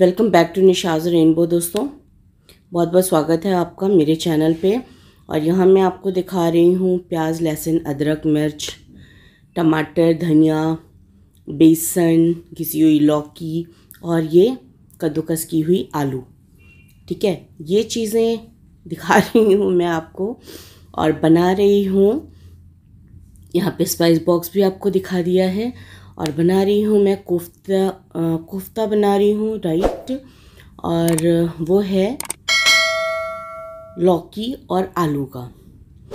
welcome back to Nisha's rainbow दोस्तों बहुत बहुत स्वागत है आपका मेरे चैनल पे और यहाँ मैं आपको दिखा रही हूँ प्याज लहसुन अदरक मिर्च टमाटर धनिया बेसन घिसी हुई लौकी और ये कद्दूकस की हुई आलू ठीक है ये चीज़ें दिखा रही हूँ मैं आपको और बना रही हूँ यहाँ पे स्पाइस बॉक्स भी आपको दिखा दिया है और बना रही हूँ मैं कोफ्ता कोफ्ता बना रही हूँ राइट और वो है लौकी और आलू का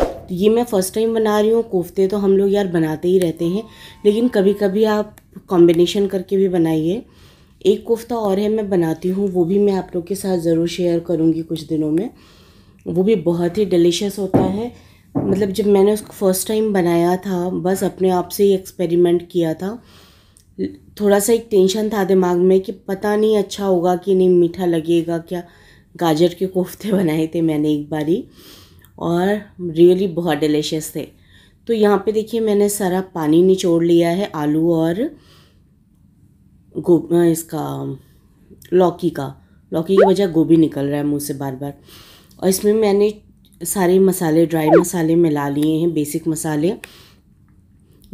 तो ये मैं फ़र्स्ट टाइम बना रही हूँ कोफ्ते तो हम लोग यार बनाते ही रहते हैं लेकिन कभी कभी आप कॉम्बिनेशन करके भी बनाइए एक कोफ्ता और है मैं बनाती हूँ वो भी मैं आप लोग के साथ ज़रूर शेयर करूँगी कुछ दिनों में वो भी बहुत ही डिलीशियस होता है मतलब जब मैंने उसको फर्स्ट टाइम बनाया था बस अपने आप से ही एक्सपेरिमेंट किया था थोड़ा सा एक टेंशन था दिमाग में कि पता नहीं अच्छा होगा कि नहीं मीठा लगेगा क्या गाजर के कोफ्ते बनाए थे मैंने एक बारी और रियली बहुत डिलिशियस थे तो यहाँ पे देखिए मैंने सारा पानी निचोड़ लिया है आलू और इसका लौकी का लौकी की वजह गोभी निकल रहा है मुँह से बार बार और इसमें मैंने सारे मसाले ड्राई मसाले मिला लिए हैं बेसिक मसाले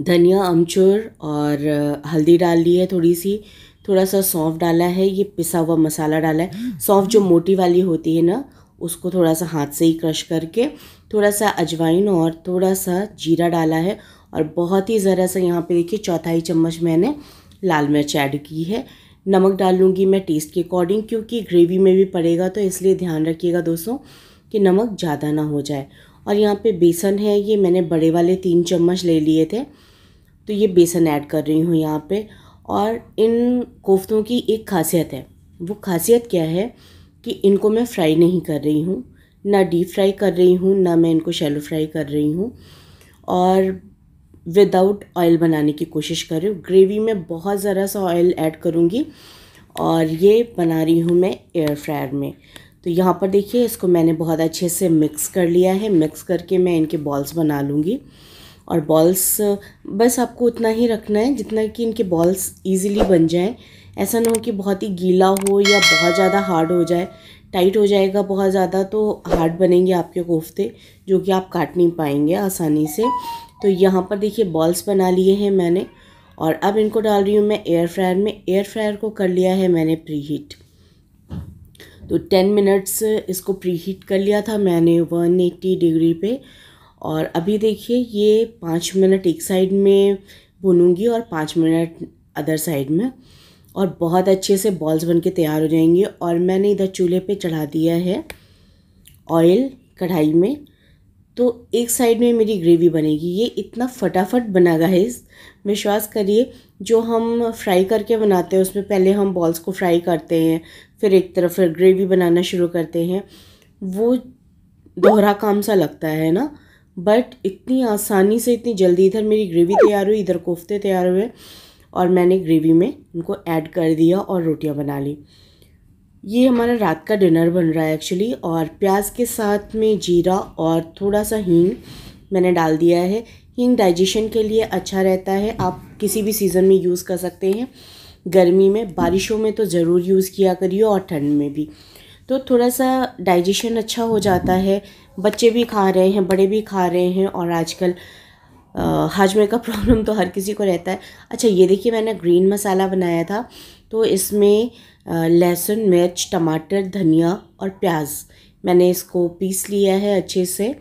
धनिया अमचूर और हल्दी डाल ली है थोड़ी सी थोड़ा सा सौंफ डाला है ये पिसा हुआ मसाला डाला है सौंफ जो मोटी वाली होती है ना उसको थोड़ा सा हाथ से ही क्रश करके थोड़ा सा अजवाइन और थोड़ा सा जीरा डाला है और बहुत ही ज़रा सा यहाँ पे देखिए चौथाई चम्मच मैंने लाल मिर्च ऐड की है नमक डालूँगी मैं टेस्ट के अकॉर्डिंग क्योंकि ग्रेवी में भी पड़ेगा तो इसलिए ध्यान रखिएगा दोस्तों कि नमक ज़्यादा ना हो जाए और यहाँ पे बेसन है ये मैंने बड़े वाले तीन चम्मच ले लिए थे तो ये बेसन ऐड कर रही हूँ यहाँ पे और इन कोफ्तों की एक खासियत है वो खासियत क्या है कि इनको मैं फ्राई नहीं कर रही हूँ ना डीप फ्राई कर रही हूँ ना मैं इनको शैलो फ्राई कर रही हूँ और विदाउट ऑयल बनाने की कोशिश कर रही हूँ ग्रेवी में बहुत ज़रा सा ऑयल ऐड करूँगी और ये बना रही हूँ मैं एयर फ्रायर में तो यहाँ पर देखिए इसको मैंने बहुत अच्छे से मिक्स कर लिया है मिक्स करके मैं इनके बॉल्स बना लूँगी और बॉल्स बस आपको उतना ही रखना है जितना कि इनके बॉल्स ईजिली बन जाएँ ऐसा ना हो कि बहुत ही गीला हो या बहुत ज़्यादा हार्ड हो जाए टाइट हो जाएगा बहुत ज़्यादा तो हार्ड बनेंगे आपके कोफ्ते जो कि आप काट नहीं पाएंगे आसानी से तो यहाँ पर देखिए बॉल्स बना लिए हैं मैंने और अब इनको डाल रही हूँ मैं एयर फ्रायर में एयर फ्रायर को कर लिया है मैंने प्री हीट तो टेन मिनट्स इसको प्री हीट कर लिया था मैंने वन एट्टी डिग्री पे और अभी देखिए ये पाँच मिनट एक साइड में भुनूंगी और पाँच मिनट अदर साइड में और बहुत अच्छे से बॉल्स बन के तैयार हो जाएंगे और मैंने इधर चूल्हे पे चढ़ा दिया है ऑयल कढ़ाई में तो एक साइड में मेरी ग्रेवी बनेगी ये इतना फटाफट बना गाइस विश्वास करिए जो हम फ्राई करके बनाते हैं उसमें पहले हम बॉल्स को फ्राई करते हैं फिर एक तरफ फिर ग्रेवी बनाना शुरू करते हैं वो दोहरा काम सा लगता है ना बट इतनी आसानी से इतनी जल्दी इधर मेरी ग्रेवी तैयार हुई इधर कोफ्ते तैयार हुए और मैंने ग्रेवी में उनको ऐड कर दिया और रोटियाँ बना ली ये हमारा रात का डिनर बन रहा है एक्चुअली और प्याज के साथ में जीरा और थोड़ा सा हींग मैंने डाल दिया है हींग डाइजेशन के लिए अच्छा रहता है आप किसी भी सीज़न में यूज़ कर सकते हैं गर्मी में बारिशों में तो ज़रूर यूज़ किया करिए और ठंड में भी तो थोड़ा सा डाइजेशन अच्छा हो जाता है बच्चे भी खा रहे हैं बड़े भी खा रहे हैं और आजकल हाजमे का प्रॉब्लम तो हर किसी को रहता है अच्छा ये देखिए मैंने ग्रीन मसाला बनाया था तो इसमें लहसुन मिर्च टमाटर धनिया और प्याज मैंने इसको पीस लिया है अच्छे से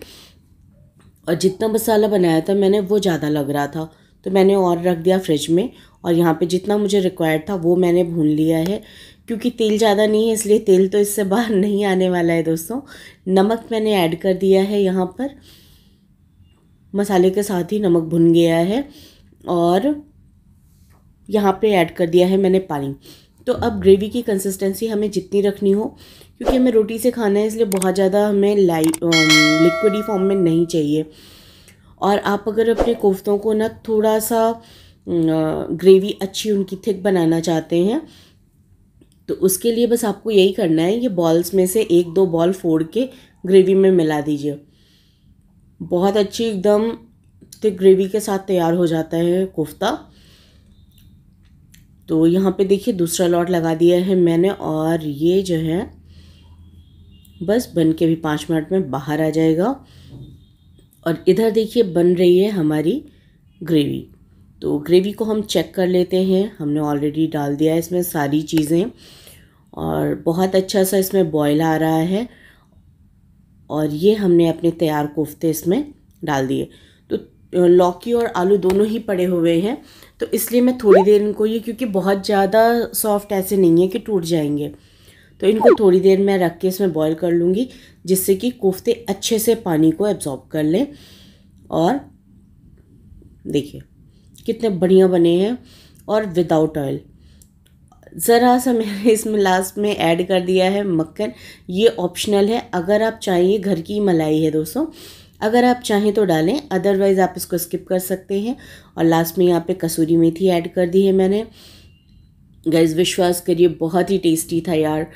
और जितना मसाला बनाया था मैंने वो ज़्यादा लग रहा था तो मैंने और रख दिया फ्रिज में और यहाँ पे जितना मुझे रिक्वायर्ड था वो मैंने भून लिया है क्योंकि तेल ज़्यादा नहीं है इसलिए तेल तो इससे बाहर नहीं आने वाला है दोस्तों नमक मैंने ऐड कर दिया है यहाँ पर मसाले के साथ ही नमक भुन गया है और यहाँ पे ऐड कर दिया है मैंने पानी तो अब ग्रेवी की कंसिस्टेंसी हमें जितनी रखनी हो क्योंकि हमें रोटी से खाना है इसलिए बहुत ज़्यादा हमें लाइट लिक्विडी फॉर्म में नहीं चाहिए और आप अगर अपने कोफ्तों को ना थोड़ा सा ग्रेवी अच्छी उनकी थिक बनाना चाहते हैं तो उसके लिए बस आपको यही करना है ये बॉल्स में से एक दो बॉल फोड़ के ग्रेवी में मिला दीजिए बहुत अच्छी एकदम थिक ग्रेवी के साथ तैयार हो जाता है कोफ्ता तो यहाँ पे देखिए दूसरा लॉट लगा दिया है मैंने और ये जो है बस बन के भी पाँच मिनट में बाहर आ जाएगा और इधर देखिए बन रही है हमारी ग्रेवी तो ग्रेवी को हम चेक कर लेते हैं हमने ऑलरेडी डाल दिया है इसमें सारी चीज़ें और बहुत अच्छा सा इसमें बॉयल आ रहा है और ये हमने अपने तैयार कोफ्ते इसमें डाल दिए तो लौकी और आलू दोनों ही पड़े हुए हैं तो इसलिए मैं थोड़ी देर इनको ये क्योंकि बहुत ज़्यादा सॉफ्ट ऐसे नहीं है कि टूट जाएंगे तो इनको थोड़ी देर मैं रख के इसमें बॉईल कर लूँगी जिससे कि कोफ्ते अच्छे से पानी को एब्जॉर्ब कर लें और देखिए कितने बढ़िया बने हैं और विदाउट ऑयल ज़रा सा मैंने इसमें लास्ट में ऐड कर दिया है मक्खन ये ऑप्शनल है अगर आप चाहिए घर की मलाई है दोस्तों अगर आप चाहें तो डालें अदरवाइज़ आप इसको स्किप कर सकते हैं और लास्ट में यहाँ पे कसूरी मेथी ऐड कर दी है मैंने गैस विश्वास करिए बहुत ही टेस्टी था यार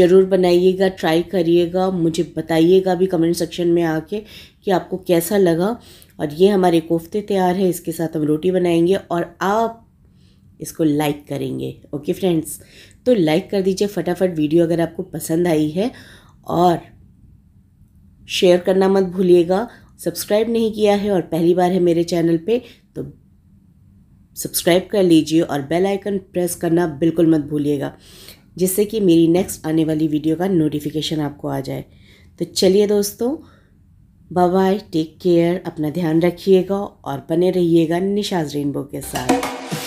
ज़रूर बनाइएगा ट्राई करिएगा मुझे बताइएगा भी कमेंट सेक्शन में आके कि आपको कैसा लगा और ये हमारे कोफ्ते तैयार है इसके साथ हम रोटी बनाएंगे और आप इसको लाइक करेंगे ओके फ्रेंड्स तो लाइक कर दीजिए फटाफट वीडियो अगर आपको पसंद आई है और शेयर करना मत भूलिएगा सब्सक्राइब नहीं किया है और पहली बार है मेरे चैनल पे तो सब्सक्राइब कर लीजिए और बेल आइकन प्रेस करना बिल्कुल मत भूलिएगा जिससे कि मेरी नेक्स्ट आने वाली वीडियो का नोटिफिकेशन आपको आ जाए तो चलिए दोस्तों बाय टेक केयर अपना ध्यान रखिएगा और बने रहिएगा निशाज रेनबो के साथ